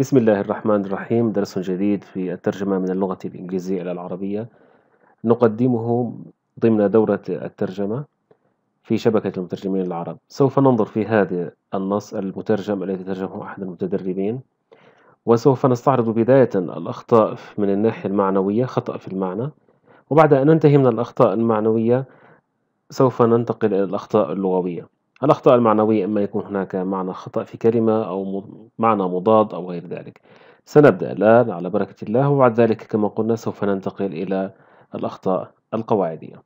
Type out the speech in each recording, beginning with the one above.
بسم الله الرحمن الرحيم درس جديد في الترجمة من اللغة الإنجليزية إلى العربية نقدمه ضمن دورة الترجمة في شبكة المترجمين العرب سوف ننظر في هذا النص المترجم الذي ترجمه أحد المتدربين وسوف نستعرض بداية الأخطاء من الناحية المعنوية خطأ في المعنى وبعد أن ننتهي من الأخطاء المعنوية سوف ننتقل إلى الأخطاء اللغوية الأخطاء المعنوية إما يكون هناك معنى خطأ في كلمة أو معنى مضاد أو غير ذلك سنبدأ الآن على بركة الله وبعد ذلك كما قلنا سوف ننتقل إلى الأخطاء القواعدية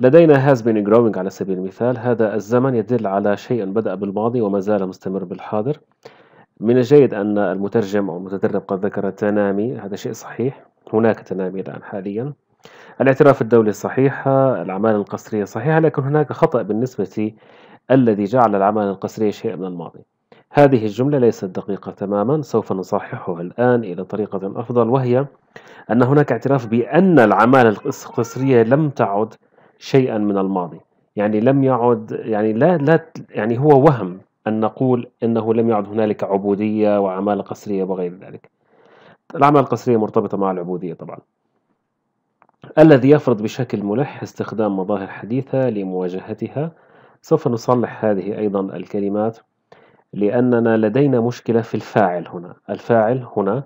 لدينا has been growing على سبيل المثال هذا الزمن يدل على شيء بدأ بالماضي وما زال مستمر بالحاضر من الجيد أن المترجم أو المتدرب قد ذكر تنامي هذا شيء صحيح هناك تنامي الآن حاليا الاعتراف الدولي صحيح الأعمال القصرية صحيحة لكن هناك خطأ بالنسبة الذي جعل العمل القسري شيء من الماضي هذه الجملة ليست دقيقة تماما سوف نصححها الآن إلى طريقة أفضل وهي أن هناك اعتراف بأن العمالة القسرية لم تعد شيئا من الماضي يعني لم يعد يعني لا لا يعني هو وهم أن نقول أنه لم يعد هنالك عبودية وعمالة قسرية وغير ذلك الأعمال القسرية مرتبطة مع العبودية طبعا الذي يفرض بشكل ملح استخدام مظاهر حديثة لمواجهتها سوف نصلح هذه أيضا الكلمات لأننا لدينا مشكلة في الفاعل هنا الفاعل هنا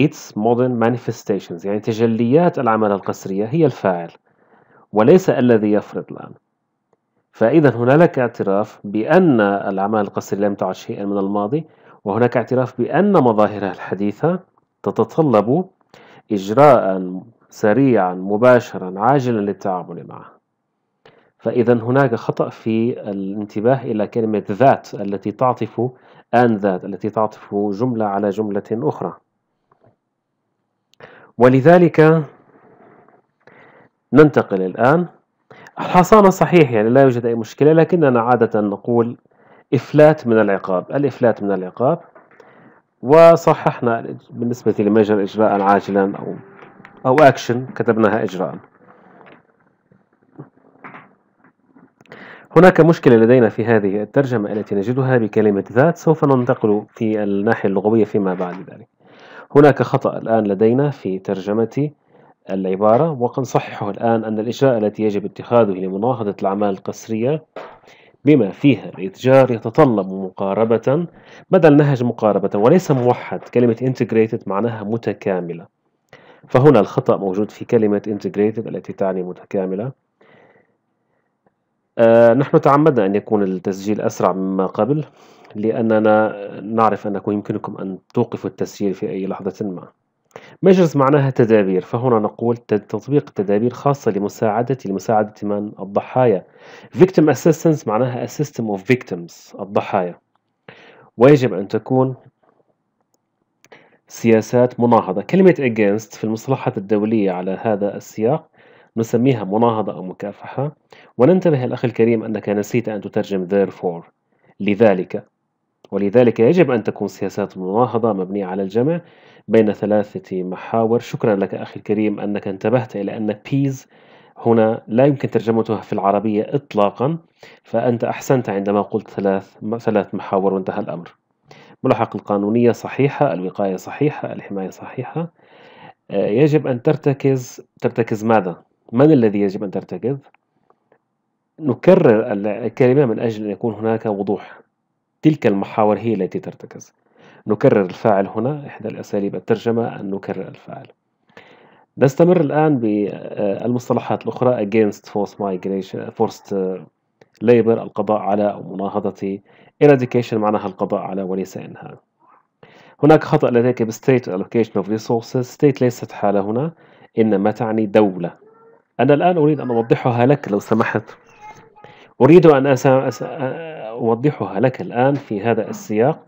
its modern manifestations يعني تجليات العمل القسرية هي الفاعل وليس الذي يفرض الآن فإذا هنالك اعتراف بأن الأعمال القسرية لم تعد شيئا من الماضي وهناك اعتراف بأن مظاهرها الحديثة تتطلب إجراء سريعا مباشرا عاجلا للتعامل معها فإذا هناك خطأ في الانتباه إلى كلمة ذات التي تعطف أن ذات التي تعطف جملة على جملة أخرى ولذلك ننتقل الآن الحصانة صحيح يعني لا يوجد أي مشكلة لكننا عادة نقول إفلات من العقاب الإفلات من العقاب وصححنا بالنسبة لمجرى إجراء عاجلا أو أو أكشن كتبناها إجراء هناك مشكلة لدينا في هذه الترجمة التي نجدها بكلمة ذات سوف ننتقل في الناحية اللغوية فيما بعد ذلك هناك خطأ الآن لدينا في ترجمة العبارة وقد نصححه الآن أن الإجراء التي يجب اتخاذه لمناهضة الأعمال القسرية بما فيها الإتجار يتطلب مقاربة بدل نهج مقاربة وليس موحد كلمة integrated معناها متكاملة فهنا الخطأ موجود في كلمة integrated التي تعني متكاملة آه، نحن تعمدنا أن يكون التسجيل أسرع مما قبل لأننا نعرف أنكم يمكنكم أن توقفوا التسجيل في أي لحظة ما مجلس معناها تدابير فهنا نقول تطبيق تدابير خاصة لمساعدة لمساعدة من الضحايا victim assistance معناها a system of victims الضحايا ويجب أن تكون سياسات مناهضة كلمة against في المصلحة الدولية على هذا السياق نسميها مناهضة أو مكافحة وننتبه الأخ الكريم أنك نسيت أن تترجم therefore لذلك ولذلك يجب أن تكون سياسات المناهضة مبنية على الجمع بين ثلاثة محاور شكرا لك أخي الكريم أنك انتبهت إلى أن بيز هنا لا يمكن ترجمتها في العربية إطلاقا فأنت أحسنت عندما قلت ثلاث, ثلاث محاور وانتهى الأمر ملاحق القانونية صحيحة الوقاية صحيحة الحماية صحيحة آه، يجب أن ترتكز ترتكز ماذا؟ من الذي يجب أن ترتكب نكرر الكلمة من أجل أن يكون هناك وضوح تلك المحاور هي التي ترتكز نكرر الفاعل هنا إحدى الأساليب الترجمة أن نكرر الفاعل نستمر الآن بالمصطلحات آه، الأخرى against forced migration forced آه، labor القضاء على أو مناهضة eradication معناها القضاء على وليس إنهاء هناك خطأ لديك ب state allocation of resources state ليست حالة هنا إنما تعني دولة أنا الآن أريد أن أوضحها لك لو سمحت أريد أن أسا... أوضحها لك الآن في هذا السياق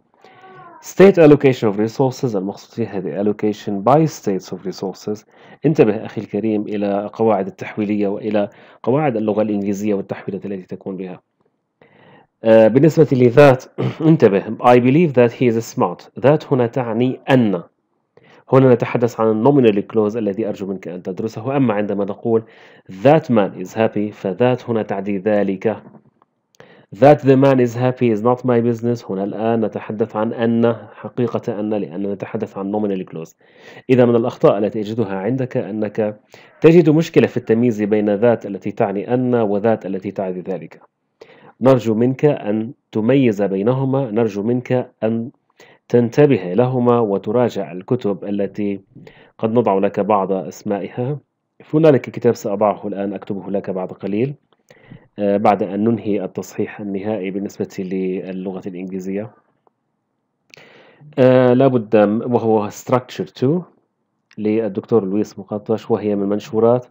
state allocation of resources المقصود فيها هذه allocation by states of resources انتبه أخي الكريم إلى قواعد التحويلية وإلى قواعد اللغة الإنجليزية والتحويلات التي تكون بها آه، بالنسبة لذات انتبه I believe that he is smart ذات هنا تعني أن هنا نتحدث عن النومينال كلوز الذي أرجو منك أن تدرسه أما عندما نقول that man is happy فذات هنا تعدي ذلك that the man is happy is not my business هنا الآن نتحدث عن أن حقيقة أن لأننا نتحدث عن nominal كلوز إذا من الأخطاء التي أجدها عندك أنك تجد مشكلة في التمييز بين ذات التي تعني أن وذات التي تعدي ذلك نرجو منك أن تميز بينهما نرجو منك أن تنتبه لهما وتراجع الكتب التي قد نضع لك بعض أسمائها هنالك كتاب سأضعه الآن أكتبه لك بعد قليل آه، بعد أن ننهي التصحيح النهائي بالنسبة للغة الإنجليزية آه، لابد وهو Structure 2 للدكتور لويس مقطش وهي من منشورات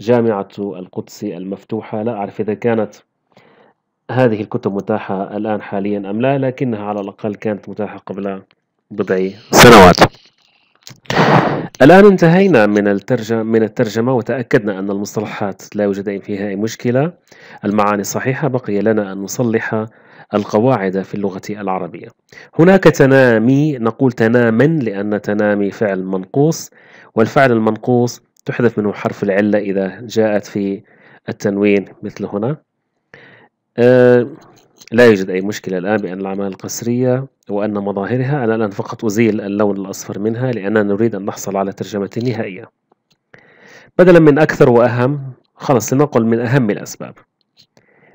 جامعة القدس المفتوحة لا أعرف إذا كانت هذه الكتب متاحة الآن حاليا أم لا لكنها على الأقل كانت متاحة قبل بضع سنوات الآن انتهينا من الترجمة من الترجمة وتأكدنا أن المصطلحات لا يوجد فيها أي مشكلة المعاني صحيحة بقي لنا أن نصلح القواعد في اللغة العربية هناك تنامي نقول تناما لأن تنامي فعل منقوص والفعل المنقوص تحذف منه حرف العلة إذا جاءت في التنوين مثل هنا آه، لا يوجد أي مشكلة الآن بأن الأعمال القصرية وأن مظاهرها أنا الآن فقط أزيل اللون الأصفر منها لأننا نريد أن نحصل على ترجمة نهائية بدلا من أكثر وأهم خلص لنقل من أهم الأسباب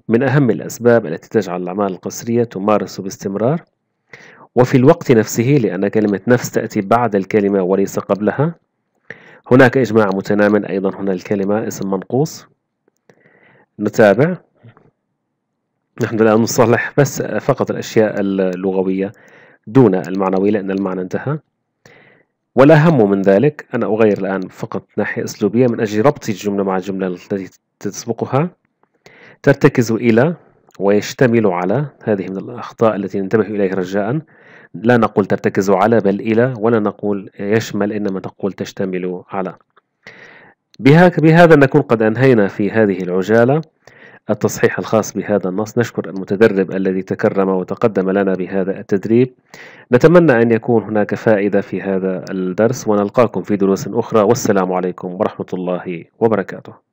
من أهم الأسباب التي تجعل الأعمال القصرية تمارس باستمرار وفي الوقت نفسه لأن كلمة نفس تأتي بعد الكلمة وليس قبلها هناك إجماع متنام أيضا هنا الكلمة اسم منقوص نتابع نحن الآن نصلح بس فقط الأشياء اللغوية دون المعنوي لأن المعنى انتهى والأهم من ذلك أنا أغير الآن فقط ناحية أسلوبية من أجل ربط الجملة مع الجملة التي تسبقها ترتكز إلى ويشتمل على هذه من الأخطاء التي ننتبه إليها رجاء لا نقول ترتكز على بل إلى ولا نقول يشمل إنما تقول تشتمل على بهذا نكون قد أنهينا في هذه العجالة التصحيح الخاص بهذا النص نشكر المتدرب الذي تكرم وتقدم لنا بهذا التدريب نتمنى أن يكون هناك فائدة في هذا الدرس ونلقاكم في دروس أخرى والسلام عليكم ورحمة الله وبركاته